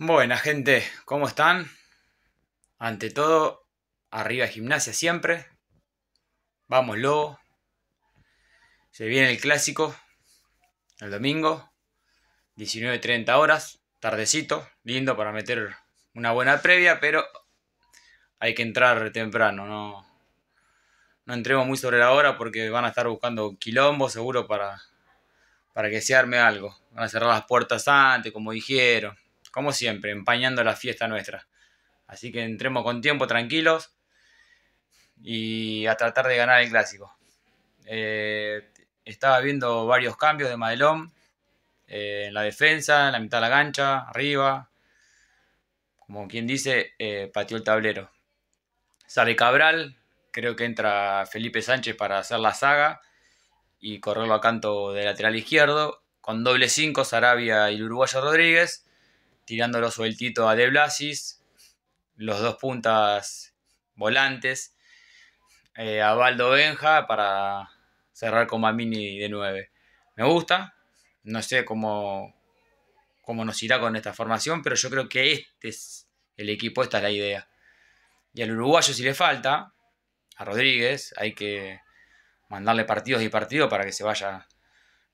Buena gente, ¿cómo están? Ante todo, arriba gimnasia siempre. Vamos Se viene el clásico el domingo, 19.30 horas, tardecito, lindo para meter una buena previa, pero hay que entrar temprano, no, no entremos muy sobre la hora porque van a estar buscando quilombo seguro para, para que se arme algo. Van a cerrar las puertas antes, como dijeron como siempre, empañando la fiesta nuestra. Así que entremos con tiempo, tranquilos, y a tratar de ganar el clásico. Eh, estaba viendo varios cambios de Madelón, eh, en la defensa, en la mitad de la cancha, arriba. Como quien dice, eh, pateó el tablero. Sale Cabral, creo que entra Felipe Sánchez para hacer la saga y correrlo a canto de lateral izquierdo. Con doble 5, Sarabia y el uruguayo Rodríguez tirándolo sueltito a De Blasis, los dos puntas volantes, eh, a Valdo Benja para cerrar con Mini de 9. Me gusta, no sé cómo, cómo nos irá con esta formación, pero yo creo que este es el equipo, esta es la idea. Y al uruguayo si le falta, a Rodríguez, hay que mandarle partidos y partidos para que se vaya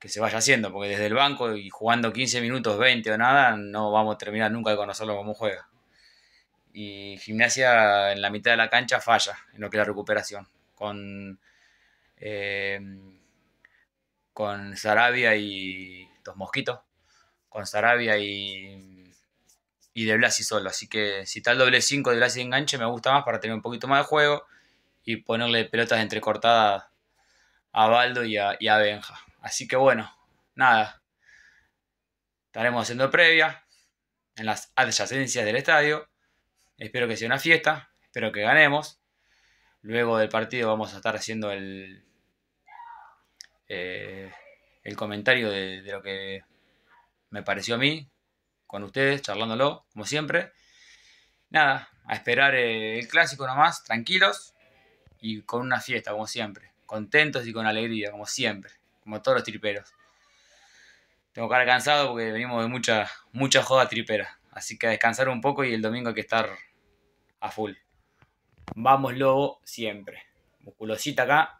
que se vaya haciendo, porque desde el banco y jugando 15 minutos, 20 o nada, no vamos a terminar nunca de conocerlo como juega. Y gimnasia en la mitad de la cancha falla en lo que es la recuperación. Con, eh, con Sarabia y los mosquitos, con Sarabia y, y De Blasi solo. Así que si está el doble 5 de Blasi de enganche, me gusta más para tener un poquito más de juego y ponerle pelotas entrecortadas a Baldo y a, y a Benja. Así que bueno, nada. Estaremos haciendo previa en las adyacencias del estadio. Espero que sea una fiesta, espero que ganemos. Luego del partido vamos a estar haciendo el, eh, el comentario de, de lo que me pareció a mí, con ustedes, charlándolo, como siempre. Nada, a esperar eh, el clásico nomás, tranquilos y con una fiesta, como siempre. Contentos y con alegría, como siempre como todos los triperos. Tengo cara cansado porque venimos de mucha, mucha joda tripera. Así que a descansar un poco y el domingo hay que estar a full. Vamos lobo siempre. Musculosita acá.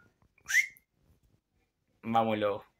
Vamos lobo.